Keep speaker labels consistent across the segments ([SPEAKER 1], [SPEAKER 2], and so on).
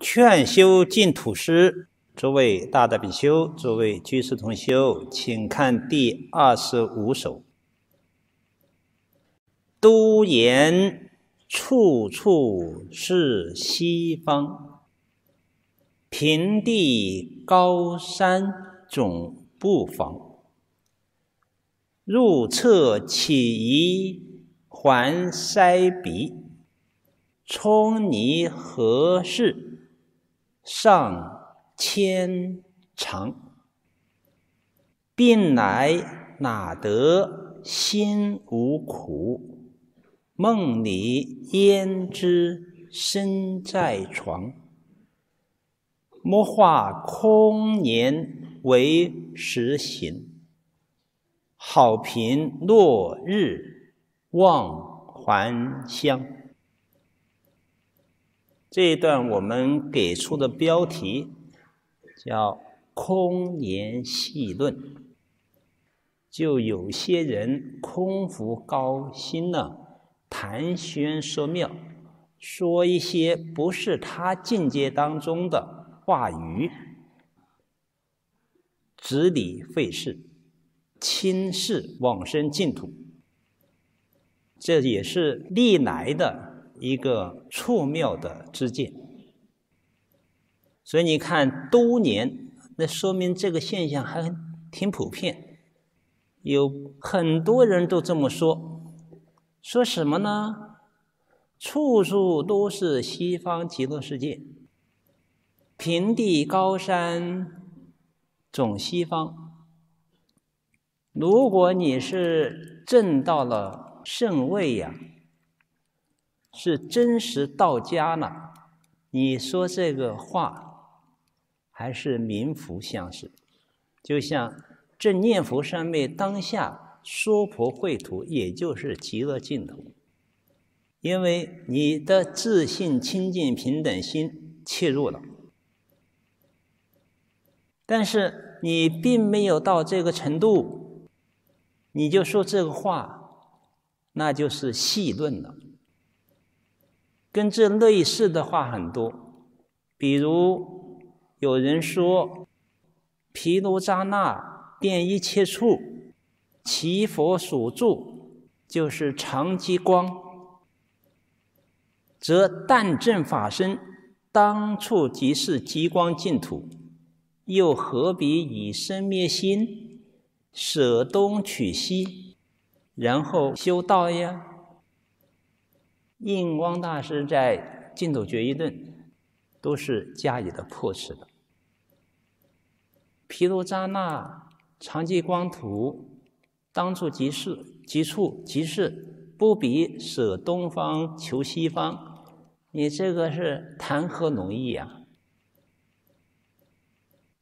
[SPEAKER 1] 劝修净土诗，诸位大德比修，诸位居士同修，请看第二十五首。都言处处是西方，平地高山总不妨。入厕起疑还塞鼻，冲泥何事？上千长，病来哪得心无苦？梦里焉知身在床？莫话空年为实行，好评落日望还乡。这一段我们给出的标题叫“空言细论”，就有些人空腹高薪呢，谈玄说妙，说一些不是他境界当中的话语，指理废事，轻视往生净土，这也是历来的。一个错妙的知见，所以你看，多年那说明这个现象还挺普遍，有很多人都这么说。说什么呢？处处都是西方极乐世界，平地高山，总西方。如果你是证到了圣位呀。是真实到家了，你说这个话，还是名符相实。就像这念佛三昧当下说婆绘图，也就是极乐净土，因为你的自信、清净、平等心切入了，但是你并没有到这个程度，你就说这个话，那就是戏论了。跟这类似的话很多，比如有人说：“毗卢扎那遍一切处，其佛所住就是常极光，则但正法身，当处即是极光净土，又何必以身灭心，舍东取西，然后修道呀？”印光大师在净土决疑论，都是加以的破斥的。毗卢扎那长吉光土，当处即是，即处即是，不比舍东方求西方，你这个是谈何容易呀？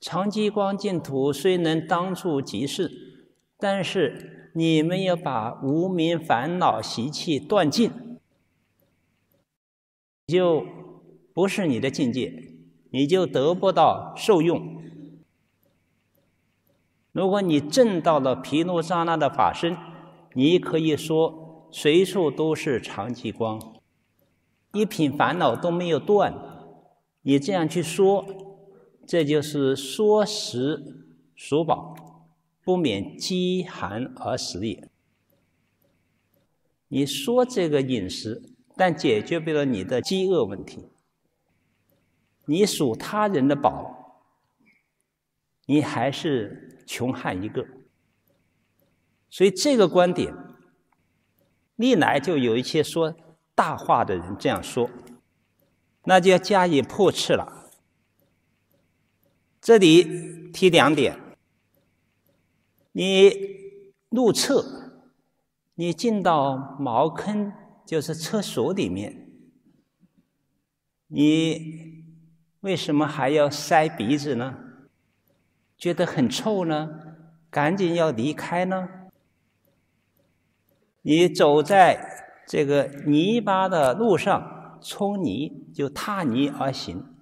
[SPEAKER 1] 长吉光净土虽能当处即是，但是你没有把无明烦恼习气断尽。就不是你的境界，你就得不到受用。如果你证到了毗卢藏那的法身，你可以说随处都是常寂光，一品烦恼都没有断。你这样去说，这就是说时属宝，不免饥寒而食也。你说这个饮食。但解决不了你的饥饿问题，你数他人的宝，你还是穷汉一个。所以这个观点历来就有一些说大话的人这样说，那就要加以破斥了。这里提两点：你入厕，你进到茅坑。就是厕所里面，你为什么还要塞鼻子呢？觉得很臭呢？赶紧要离开呢？你走在这个泥巴的路上，冲泥就踏泥而行，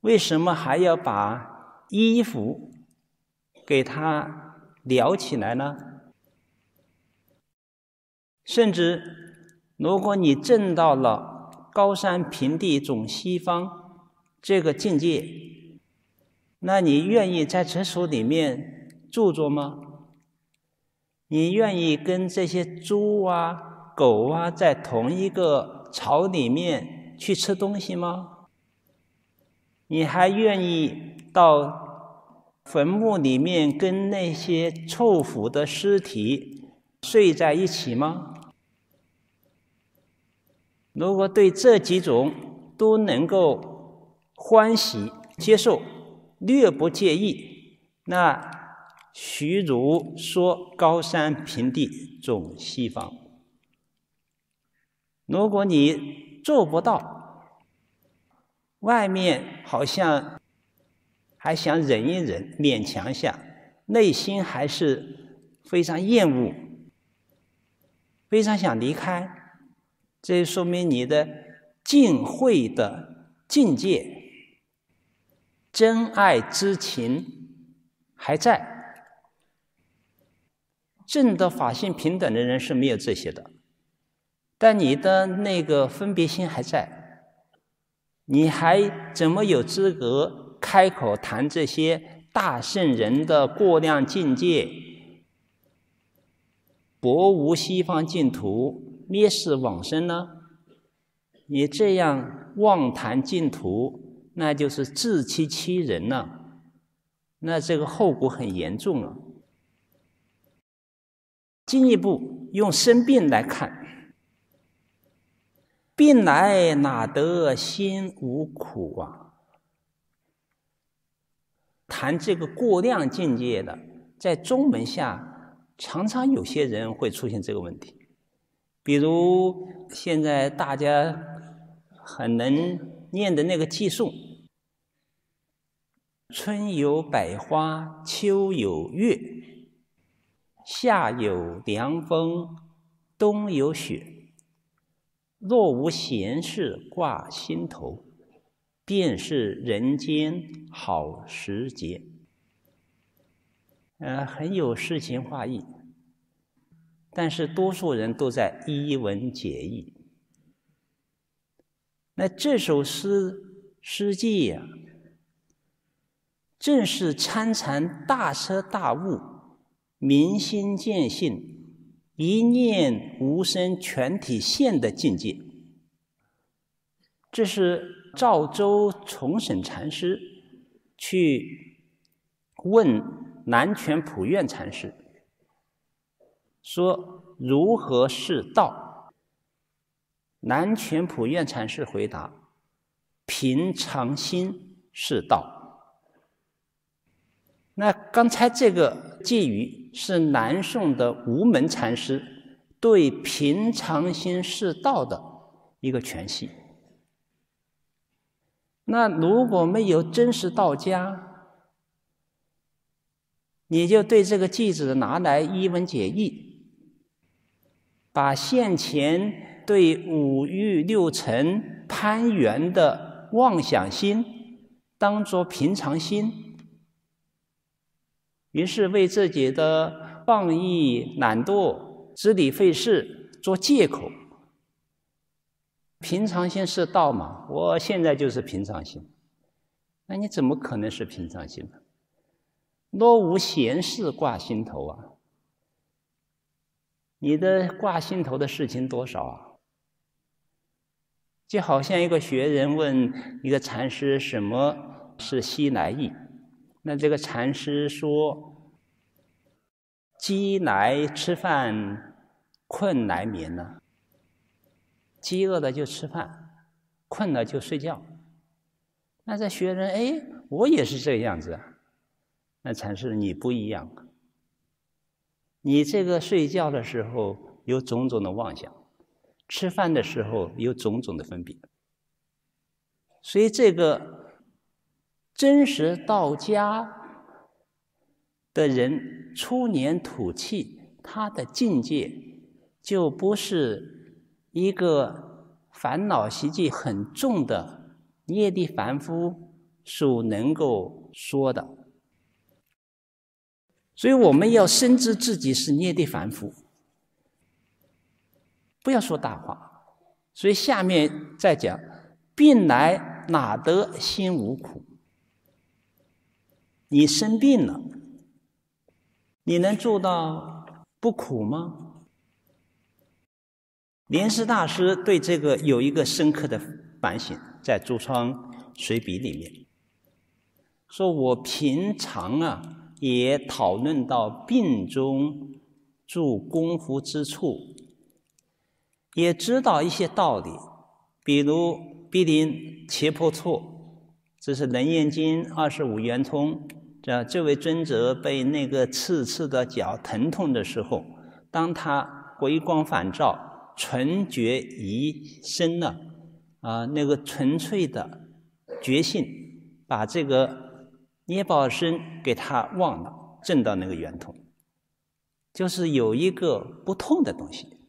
[SPEAKER 1] 为什么还要把衣服给它撩起来呢？甚至。如果你证到了高山平地总西方这个境界，那你愿意在厕所里面住着吗？你愿意跟这些猪啊、狗啊在同一个巢里面去吃东西吗？你还愿意到坟墓里面跟那些臭腐的尸体睡在一起吗？如果对这几种都能够欢喜接受，略不介意，那徐如说：“高山平地，总西方。”如果你做不到，外面好像还想忍一忍，勉强下，内心还是非常厌恶，非常想离开。这说明你的敬慧的境界、真爱之情还在。正的法性平等的人是没有这些的，但你的那个分别心还在，你还怎么有资格开口谈这些大圣人的过量境界、博无西方净土？灭世往生呢？你这样妄谈净土，那就是自欺欺人了。那这个后果很严重啊。进一步用生病来看，病来哪得心无苦啊？谈这个过量境界的，在中门下，常常有些人会出现这个问题。比如现在大家很能念的那个寄诵：“春有百花，秋有月，夏有凉风，冬有雪。若无闲事挂心头，便是人间好时节。”呃，很有诗情画意。但是多数人都在一文解义。那这首诗诗句呀，正是参禅大彻大悟、明心见性、一念无声全体现的境界。这是赵州从省禅师去问南泉普愿禅师。说如何是道？南泉普愿禅师回答：“平常心是道。”那刚才这个偈语是南宋的无门禅师对“平常心是道”的一个诠释。那如果没有真实道家，你就对这个句子拿来一文解义。把先前对五欲六尘攀缘的妄想心当作平常心，于是为自己的妄意懒惰、知理费事做借口。平常心是道嘛，我现在就是平常心，那你怎么可能是平常心呢？若无闲事挂心头啊！你的挂心头的事情多少啊？就好像一个学人问一个禅师什么是西来意，那这个禅师说：饥来吃饭，困来眠呢。饥饿了就吃饭，困了就睡觉。那这学人哎，我也是这样子啊。那禅师你不一样。你这个睡觉的时候有种种的妄想，吃饭的时候有种种的分别，所以这个真实道家的人出年吐气，他的境界就不是一个烦恼习气很重的业力凡夫所能够说的。所以我们要深知自己是涅力凡夫，不要说大话。所以下面再讲，病来哪得心无苦？你生病了，你能做到不苦吗？莲师大师对这个有一个深刻的反省，在《朱窗随笔》里面，说我平常啊。也讨论到病中助功夫之处，也知道一些道理，比如毗定切破处，这是楞严经二十五圆通，这这位尊者被那个刺刺的脚疼痛的时候，当他回光返照，纯觉一身了，啊，那个纯粹的觉性，把这个。捏宝身给他忘了，正到那个圆通，就是有一个不痛的东西。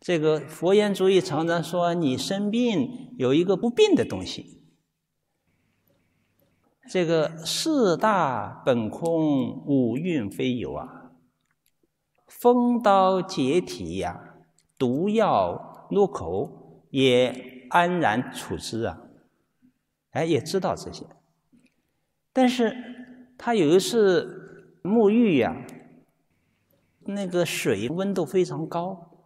[SPEAKER 1] 这个佛言主义常常说，你生病有一个不病的东西。这个四大本空，五蕴非有啊，风刀解体呀，毒药入口也安然处之啊，哎，也知道这些。但是他有一次沐浴呀，那个水温度非常高，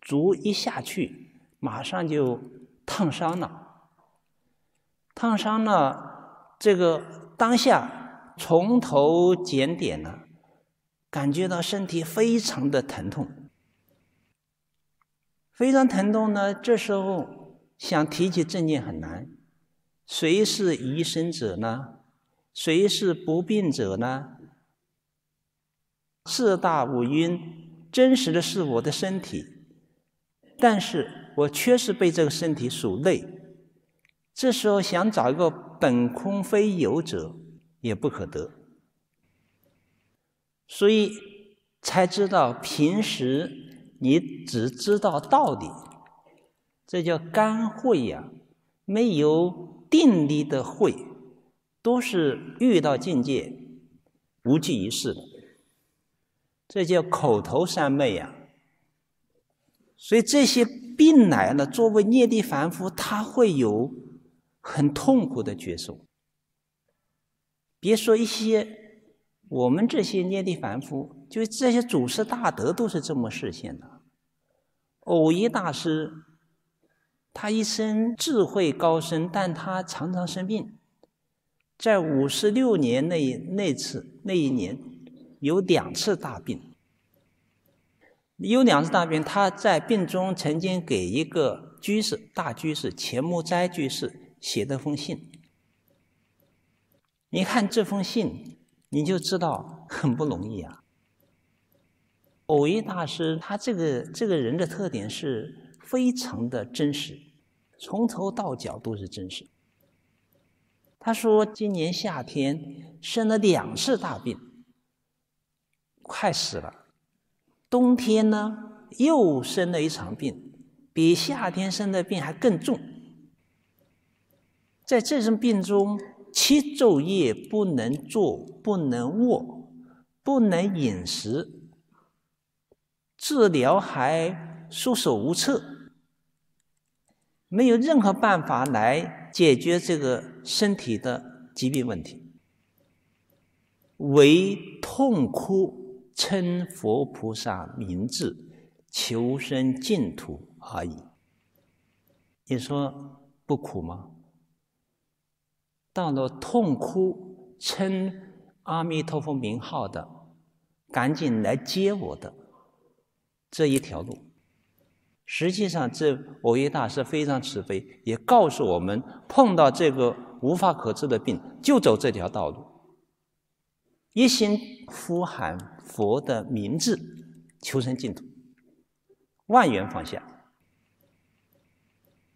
[SPEAKER 1] 足一下去马上就烫伤了。烫伤了，这个当下从头检点呢，感觉到身体非常的疼痛。非常疼痛呢，这时候想提起正念很难。谁是医生者呢？谁是不病者呢？四大五蕴，真实的是我的身体，但是我确实被这个身体所累。这时候想找一个本空非有者，也不可得。所以才知道，平时你只知道道理，这叫干慧呀，没有定力的慧。都是遇到境界无济于事的，这叫口头三昧呀。所以这些病来了，作为业力凡夫，他会有很痛苦的觉受。别说一些我们这些业力凡夫，就这些祖师大德都是这么实现的。偶一大师，他一生智慧高深，但他常常生病。在五十六年那那次那一年，有两次大病，有两次大病。他在病中曾经给一个居士，大居士钱穆斋居士写的封信。你看这封信，你就知道很不容易啊。偶一大师他这个这个人的特点是非常的真实，从头到脚都是真实。他说：“今年夏天生了两次大病，快死了。冬天呢，又生了一场病，比夏天生的病还更重。在这身病中，七昼夜不能坐，不能卧，不能饮食，治疗还束手无策，没有任何办法来解决这个。”身体的疾病问题，唯痛哭称佛菩萨名字，求生净土而已。你说不苦吗？到了痛哭称阿弥陀佛名号的，赶紧来接我的这一条路。实际上，这偶一大师非常慈悲，也告诉我们：碰到这个无法可治的病，就走这条道路，一心呼喊佛的名字，求生净土，万缘放下。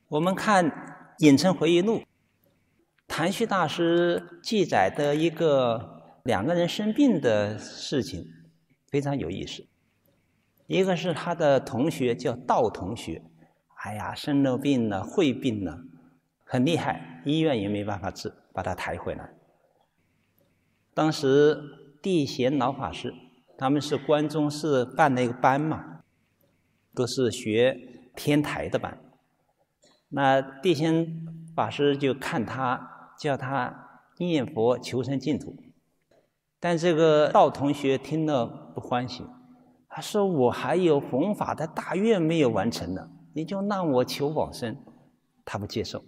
[SPEAKER 1] 我们看《影尘回忆录》，谭旭大师记载的一个两个人生病的事情，非常有意思。一个是他的同学叫道同学，哎呀，生了病了，会病了，很厉害，医院也没办法治，把他抬回来。当时地贤老法师，他们是关中寺办了一个班嘛，都是学天台的班。那地贤法师就看他，叫他念佛求生净土，但这个道同学听了不欢喜。他说：“我还有弘法的大愿没有完成呢，你就让我求往生。”他不接受，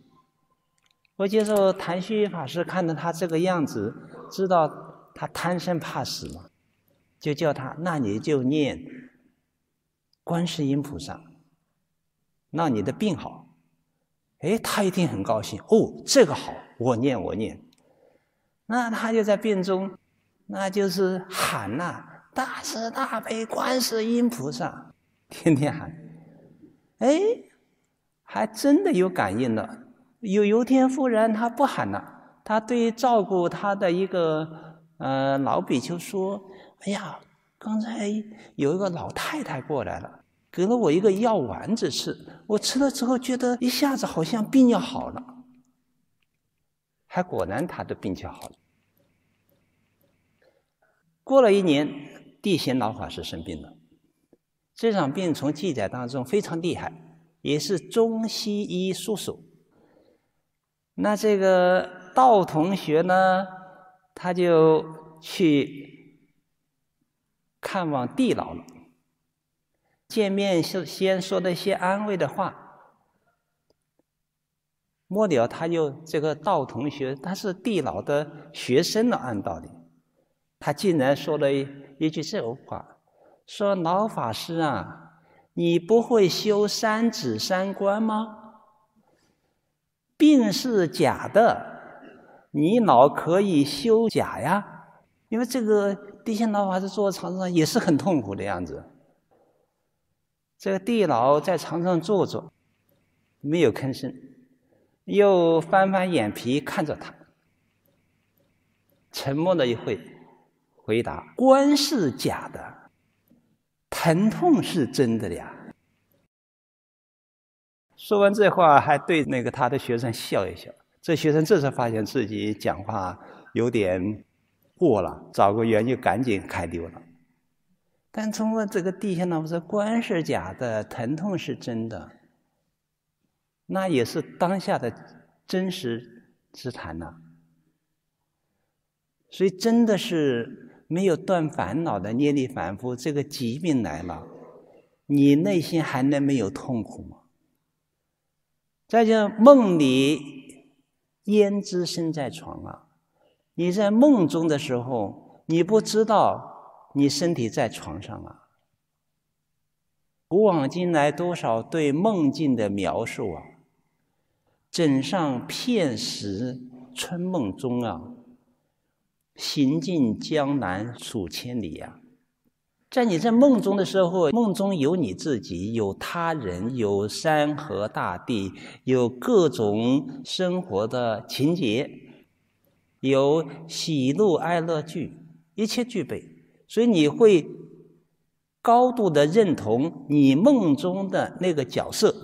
[SPEAKER 1] 不接受。谭旭法师看到他这个样子，知道他贪生怕死嘛，就叫他：“那你就念观世音菩萨，让你的病好。”哎，他一定很高兴哦，这个好，我念我念。那他就在病中，那就是喊呐。大慈大悲观世音菩萨，天天喊，哎，还真的有感应了。有油天夫人，她不喊了，她对照顾她的一个呃老比丘说：“哎呀，刚才有一个老太太过来了，给了我一个药丸子吃，我吃了之后觉得一下子好像病要好了，还果然她的病就好了。过了一年。”地仙老法师生病了，这场病从记载当中非常厉害，也是中西医术手。那这个道同学呢，他就去看望地老了。见面是先说的一些安慰的话，末了他就这个道同学他是地老的学生了，按道理。他竟然说了一句这种话：“说老法师啊，你不会修三指三观吗？病是假的，你老可以修假呀。因为这个地仙老法师坐在床上也是很痛苦的样子。这个地老在床上坐坐，没有吭声，又翻翻眼皮看着他，沉默了一会。”回答：“官是假的，疼痛是真的呀。”说完这话，还对那个他的学生笑一笑。这学生这才发现自己讲话有点过了，找个原因赶紧开溜了。但通过这个地下那不是官是假的，疼痛是真的，那也是当下的真实之谈呐。所以真的是。没有断烦恼的念力反复，这个疾病来了，你内心还能没有痛苦吗？再就梦里焉知身在床啊？你在梦中的时候，你不知道你身体在床上啊。古往今来多少对梦境的描述啊？枕上片时春梦中啊。行尽江南数千里呀，在你在梦中的时候，梦中有你自己，有他人，有山河大地，有各种生活的情节，有喜怒哀乐剧，一切具备，所以你会高度的认同你梦中的那个角色。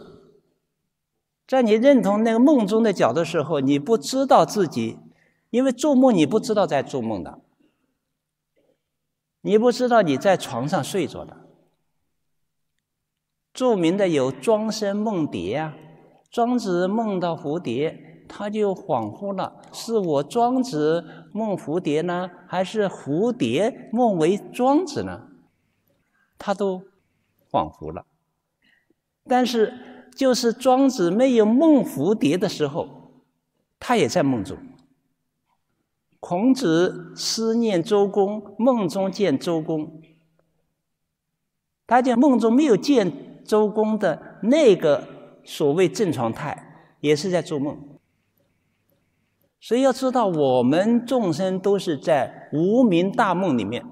[SPEAKER 1] 在你认同那个梦中的角的时候，你不知道自己。因为做梦，你不知道在做梦的，你不知道你在床上睡着的。著名的有庄生梦蝶啊，庄子梦到蝴蝶，他就恍惚了：是我庄子梦蝴蝶呢，还是蝴蝶梦为庄子呢？他都恍惚了。但是，就是庄子没有梦蝴蝶的时候，他也在梦中。孔子思念周公，梦中见周公。他见梦中没有见周公的那个所谓正常态，也是在做梦。所以要知道，我们众生都是在无名大梦里面，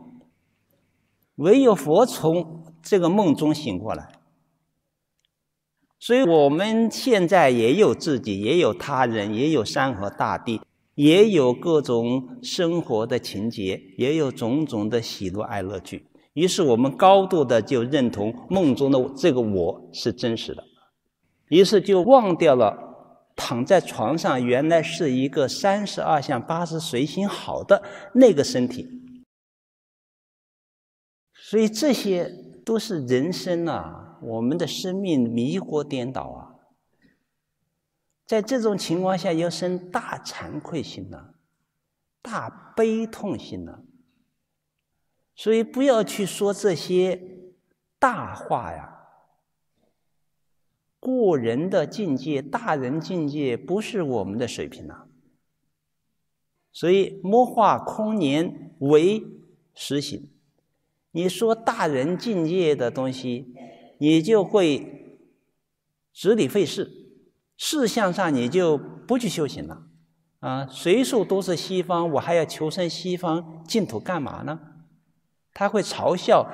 [SPEAKER 1] 唯有佛从这个梦中醒过来。所以我们现在也有自己，也有他人，也有山河大地。也有各种生活的情节，也有种种的喜怒哀乐剧。于是我们高度的就认同梦中的这个我是真实的，于是就忘掉了躺在床上原来是一个三十二相八十随心好的那个身体。所以这些都是人生啊，我们的生命迷惑颠倒啊。在这种情况下，要生大惭愧心呐，大悲痛心呐。所以不要去说这些大话呀。过人的境界、大人境界，不是我们的水平呐。所以莫化空年为实行，你说大人境界的东西，你就会纸理废事。事项上你就不去修行了，啊，随处都是西方，我还要求生西方净土干嘛呢？他会嘲笑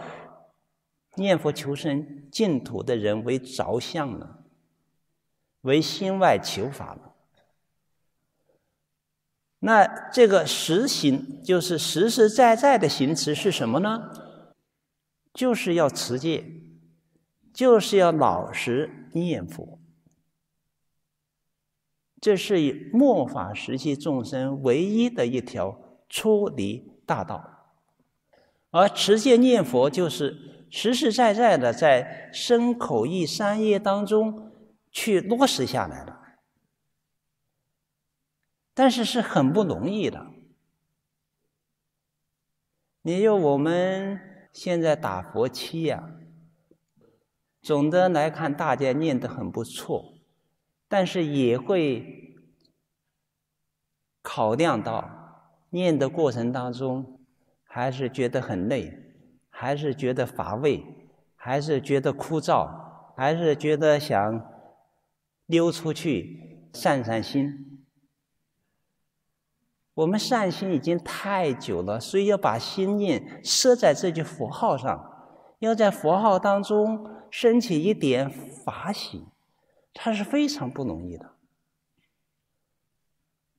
[SPEAKER 1] 念佛求生净土的人为着相了，为心外求法了。那这个实行，就是实实在在的行持是什么呢？就是要持戒，就是要老实念佛。这是末法时期众生唯一的一条出离大道，而持戒念佛就是实实在在的在身口意三业当中去落实下来了。但是是很不容易的。你看我们现在打佛七呀，总的来看，大家念得很不错。但是也会考量到念的过程当中，还是觉得很累，还是觉得乏味，还是觉得枯燥，还是觉得想溜出去散散心。我们善心已经太久了，所以要把心念设在这句佛号上，要在佛号当中升起一点法喜。它是非常不容易的。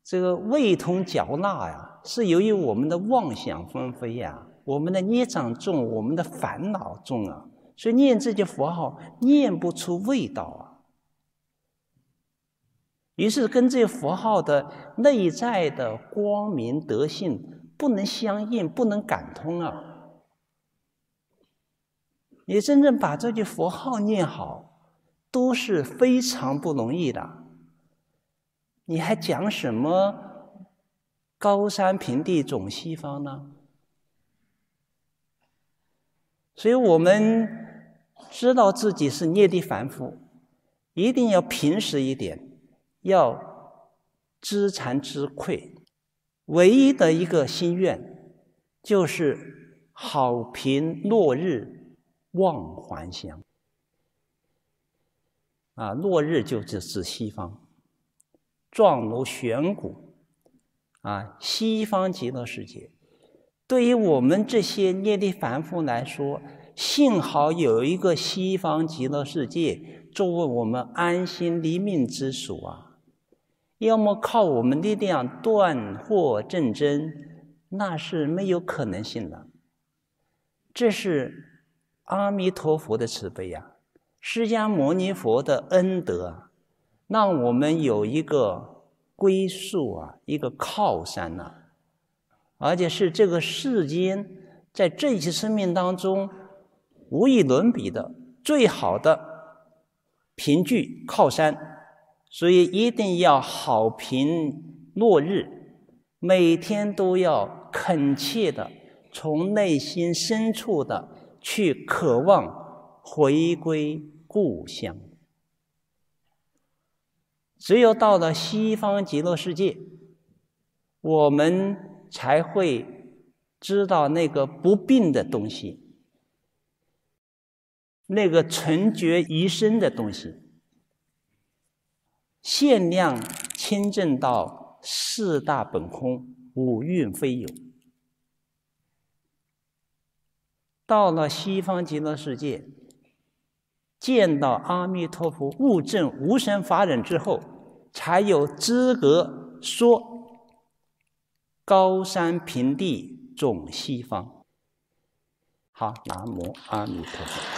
[SPEAKER 1] 这个味同嚼蜡呀，是由于我们的妄想纷飞呀，我们的孽障重，我们的烦恼重啊，所以念这些佛号念不出味道啊。于是跟这些佛号的内在的光明德性不能相应，不能感通啊。你真正把这句佛号念好。都是非常不容易的，你还讲什么高山平地总西方呢？所以我们知道自己是业地凡夫，一定要平实一点，要知惭知愧。唯一的一个心愿，就是好评落日望还乡。啊，落日就指指西方，状如悬谷，啊，西方极乐世界，对于我们这些业力凡夫来说，幸好有一个西方极乐世界作为我们安心立命之所啊，要么靠我们力量断惑证真，那是没有可能性的，这是阿弥陀佛的慈悲呀。释迦牟尼佛的恩德，让我们有一个归宿啊，一个靠山呐，而且是这个世间在这些生命当中无与伦比的最好的凭据靠山，所以一定要好评落日，每天都要恳切的从内心深处的去渴望。回归故乡。只有到了西方极乐世界，我们才会知道那个不变的东西，那个纯绝一生的东西，限量亲证到四大本空、五蕴非有。到了西方极乐世界。见到阿弥陀佛，悟证无生法忍之后，才有资格说“高山平地总西方”。好，南无阿弥陀佛。